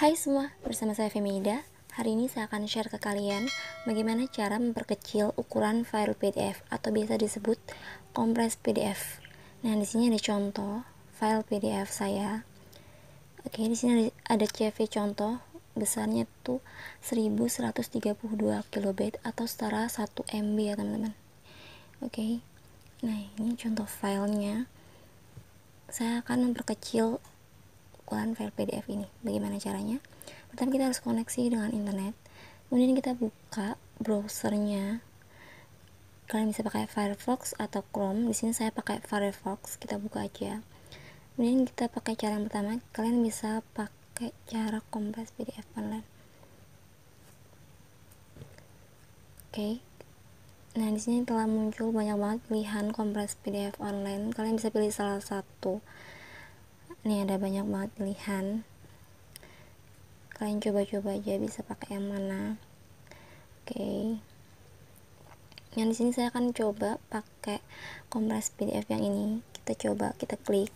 Hai semua, bersama saya Femida. Hari ini saya akan share ke kalian bagaimana cara memperkecil ukuran file PDF atau biasa disebut kompres PDF. Nah, di sini ada contoh file PDF saya. Oke, di sini ada CV contoh besarnya tuh 1132 KB atau setara 1 MB ya, teman-teman. Oke. Nah, ini contoh filenya. Saya akan memperkecil pengumpulan file PDF ini. Bagaimana caranya? Pertama kita harus koneksi dengan internet. Kemudian kita buka browsernya. Kalian bisa pakai Firefox atau Chrome. Di sini saya pakai Firefox. Kita buka aja. Kemudian kita pakai cara yang pertama. Kalian bisa pakai cara kompres PDF online. Oke. Okay. Nah, di sini telah muncul banyak banget pilihan kompres PDF online. Kalian bisa pilih salah satu. Ini ada banyak banget pilihan kalian coba-coba aja bisa pakai yang mana oke okay. yang di sini saya akan coba pakai kompres PDF yang ini kita coba kita klik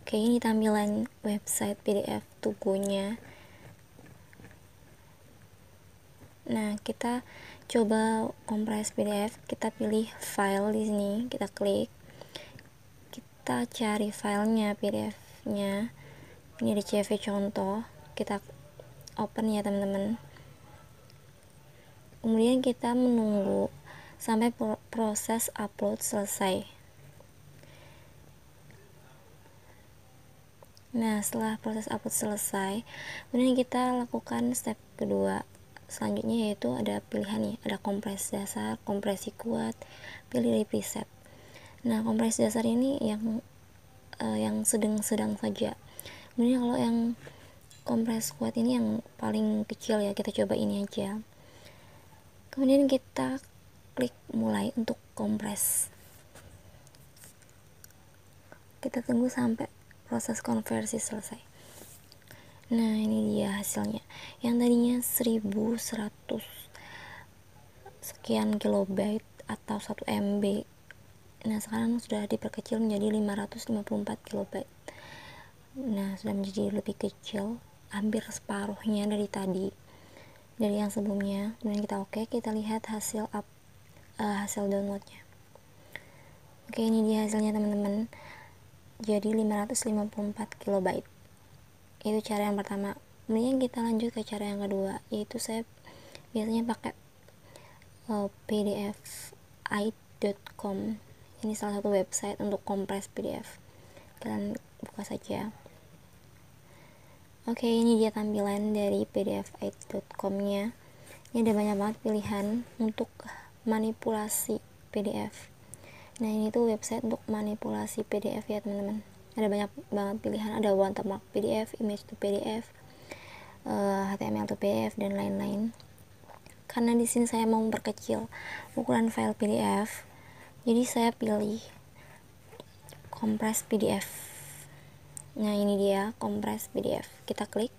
oke okay, ini tampilan website PDF tukunya nah kita coba kompres PDF kita pilih file di sini kita klik kita cari filenya pdf-nya ini di CV contoh kita open ya teman-teman kemudian kita menunggu sampai proses upload selesai Nah, setelah proses upload selesai, kemudian kita lakukan step kedua. Selanjutnya yaitu ada pilihan nih, ada kompres dasar, kompresi kuat, pilih preset. Nah, kompres dasar ini yang uh, yang sedang-sedang saja. Kemudian kalau yang kompres kuat ini yang paling kecil ya, kita coba ini aja. Kemudian kita klik mulai untuk kompres. Kita tunggu sampai proses konversi selesai. Nah, ini dia hasilnya. Yang tadinya 1100 sekian kilobyte atau 1 MB Nah, sekarang sudah diperkecil menjadi 554 KB. Nah, sudah menjadi lebih kecil, hampir separuhnya dari tadi. Dari yang sebelumnya, kemudian kita oke, okay, kita lihat hasil up uh, hasil downloadnya. Oke, okay, ini dia hasilnya teman-teman. Jadi 554 KB. Itu cara yang pertama. Kemudian kita lanjut ke cara yang kedua, yaitu saya biasanya pakai uh, PDF .com ini salah satu website untuk kompres PDF kalian buka saja oke ini dia tampilan dari pdfaid.com nya ini ada banyak banget pilihan untuk manipulasi PDF nah ini tuh website untuk manipulasi PDF ya teman-teman ada banyak banget pilihan ada watermark PDF, image to PDF uh, eh, HTML to PDF dan lain-lain karena di sini saya mau memperkecil ukuran file PDF jadi saya pilih kompres PDF nah ini dia kompres PDF kita klik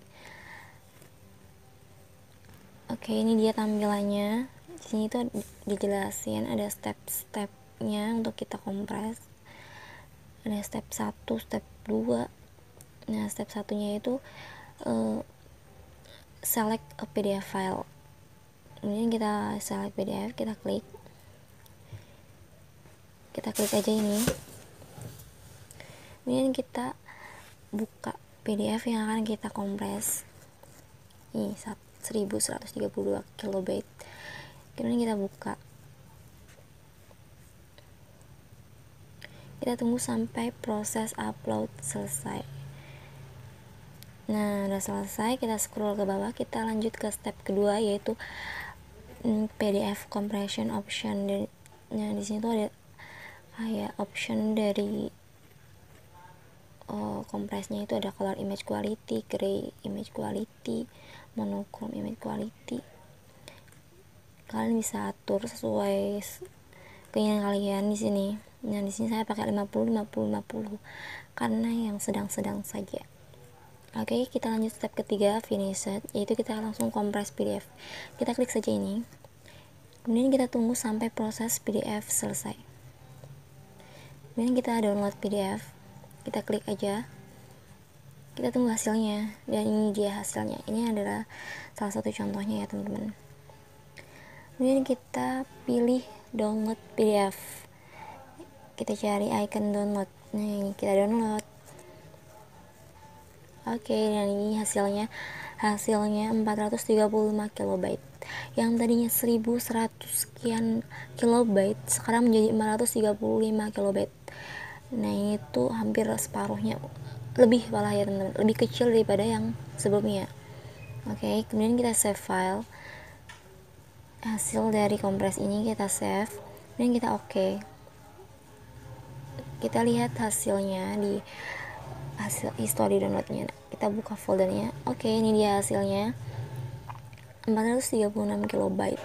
oke ini dia tampilannya di sini itu dijelasin ada step-stepnya untuk kita kompres ada step 1, step 2 nah step satunya itu uh, select a PDF file kemudian kita select PDF kita klik kita klik aja ini kemudian kita buka PDF yang akan kita kompres ini 1132 kilobyte kemudian kita buka kita tunggu sampai proses upload selesai nah udah selesai kita scroll ke bawah kita lanjut ke step kedua yaitu mm, PDF compression option dan nah di sini tuh ada kayak option dari uh, kompresnya itu ada color image quality, gray image quality, monochrome image quality. Kalian bisa atur sesuai keinginan kalian di sini. Nah, di sini saya pakai 50 50 50 karena yang sedang-sedang saja. Oke, okay, kita lanjut step ketiga, finish set, yaitu kita langsung kompres PDF. Kita klik saja ini. Kemudian kita tunggu sampai proses PDF selesai kemudian kita download PDF kita klik aja kita tunggu hasilnya dan ini dia hasilnya ini adalah salah satu contohnya ya teman-teman kemudian kita pilih download PDF kita cari icon download nah ini kita download oke dan ini hasilnya Hasilnya 435 kilobyte. Yang tadinya 1100 sekian kilobyte sekarang menjadi 435 kilobyte. Nah, ini tuh hampir separuhnya lebih malah ya teman-teman, lebih kecil daripada yang sebelumnya. Oke, okay, kemudian kita save file. Hasil dari kompres ini kita save, kemudian kita oke. Okay. Kita lihat hasilnya di hasil history downloadnya kita buka foldernya oke okay, ini dia hasilnya 436 kilobyte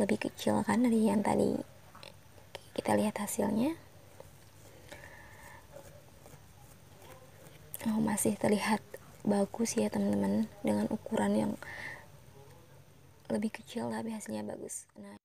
lebih kecil kan dari yang tadi kita lihat hasilnya oh, masih terlihat bagus ya teman-teman dengan ukuran yang lebih kecil tapi hasilnya bagus nah